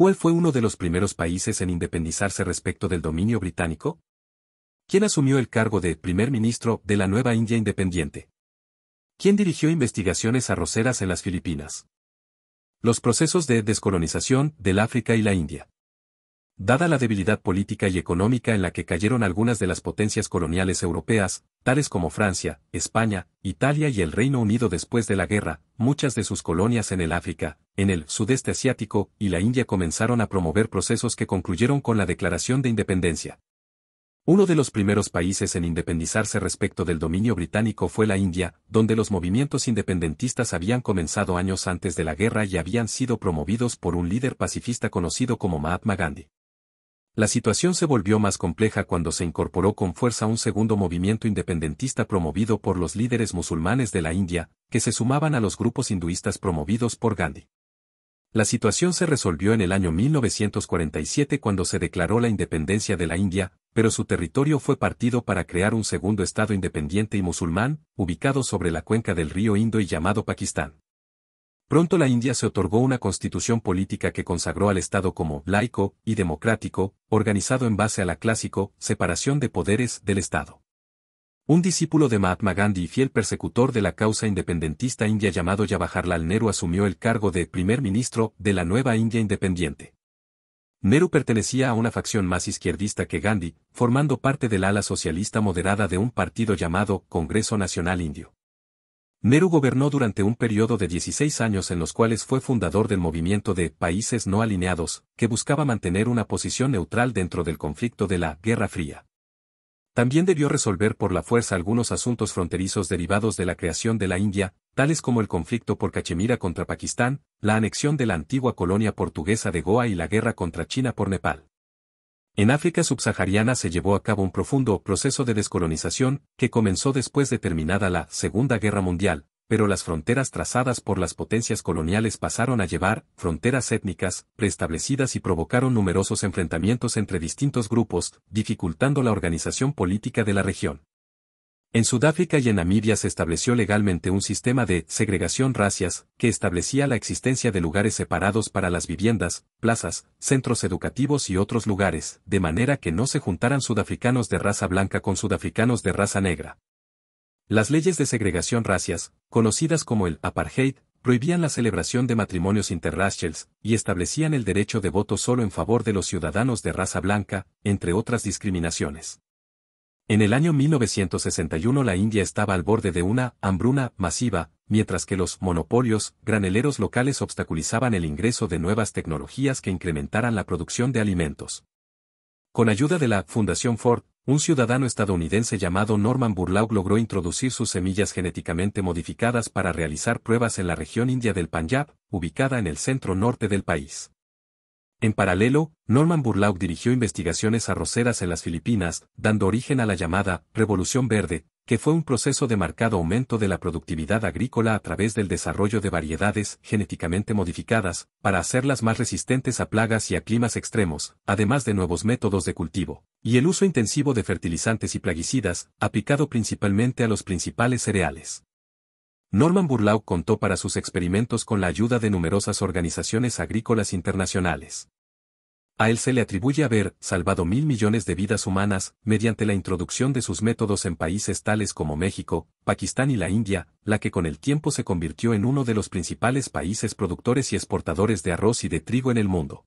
¿Cuál fue uno de los primeros países en independizarse respecto del dominio británico? ¿Quién asumió el cargo de primer ministro de la nueva India independiente? ¿Quién dirigió investigaciones arroceras en las Filipinas? Los procesos de descolonización del África y la India. Dada la debilidad política y económica en la que cayeron algunas de las potencias coloniales europeas, tales como Francia, España, Italia y el Reino Unido después de la guerra, muchas de sus colonias en el África, en el sudeste asiático y la India comenzaron a promover procesos que concluyeron con la declaración de independencia. Uno de los primeros países en independizarse respecto del dominio británico fue la India, donde los movimientos independentistas habían comenzado años antes de la guerra y habían sido promovidos por un líder pacifista conocido como Mahatma Gandhi. La situación se volvió más compleja cuando se incorporó con fuerza un segundo movimiento independentista promovido por los líderes musulmanes de la India, que se sumaban a los grupos hinduistas promovidos por Gandhi. La situación se resolvió en el año 1947 cuando se declaró la independencia de la India, pero su territorio fue partido para crear un segundo estado independiente y musulmán, ubicado sobre la cuenca del río Indo y llamado Pakistán. Pronto la India se otorgó una constitución política que consagró al Estado como laico y democrático, organizado en base a la clásico separación de poderes del Estado. Un discípulo de Mahatma Gandhi y fiel persecutor de la causa independentista india llamado Jawaharlal Nehru asumió el cargo de primer ministro de la nueva India independiente. Nehru pertenecía a una facción más izquierdista que Gandhi, formando parte del ala socialista moderada de un partido llamado Congreso Nacional Indio. Meru gobernó durante un periodo de 16 años en los cuales fue fundador del movimiento de países no alineados, que buscaba mantener una posición neutral dentro del conflicto de la Guerra Fría. También debió resolver por la fuerza algunos asuntos fronterizos derivados de la creación de la India, tales como el conflicto por Cachemira contra Pakistán, la anexión de la antigua colonia portuguesa de Goa y la guerra contra China por Nepal. En África subsahariana se llevó a cabo un profundo proceso de descolonización, que comenzó después de terminada la Segunda Guerra Mundial, pero las fronteras trazadas por las potencias coloniales pasaron a llevar fronteras étnicas preestablecidas y provocaron numerosos enfrentamientos entre distintos grupos, dificultando la organización política de la región. En Sudáfrica y en Namibia se estableció legalmente un sistema de segregación racias que establecía la existencia de lugares separados para las viviendas, plazas, centros educativos y otros lugares, de manera que no se juntaran sudafricanos de raza blanca con sudafricanos de raza negra. Las leyes de segregación racias, conocidas como el apartheid, prohibían la celebración de matrimonios interraciales y establecían el derecho de voto solo en favor de los ciudadanos de raza blanca, entre otras discriminaciones. En el año 1961 la India estaba al borde de una hambruna masiva, mientras que los monopolios graneleros locales obstaculizaban el ingreso de nuevas tecnologías que incrementaran la producción de alimentos. Con ayuda de la Fundación Ford, un ciudadano estadounidense llamado Norman Burlaug logró introducir sus semillas genéticamente modificadas para realizar pruebas en la región india del Punjab, ubicada en el centro norte del país. En paralelo, Norman Burlaug dirigió investigaciones arroceras en las Filipinas, dando origen a la llamada Revolución Verde, que fue un proceso de marcado aumento de la productividad agrícola a través del desarrollo de variedades genéticamente modificadas, para hacerlas más resistentes a plagas y a climas extremos, además de nuevos métodos de cultivo, y el uso intensivo de fertilizantes y plaguicidas, aplicado principalmente a los principales cereales. Norman Burlau contó para sus experimentos con la ayuda de numerosas organizaciones agrícolas internacionales. A él se le atribuye haber salvado mil millones de vidas humanas mediante la introducción de sus métodos en países tales como México, Pakistán y la India, la que con el tiempo se convirtió en uno de los principales países productores y exportadores de arroz y de trigo en el mundo.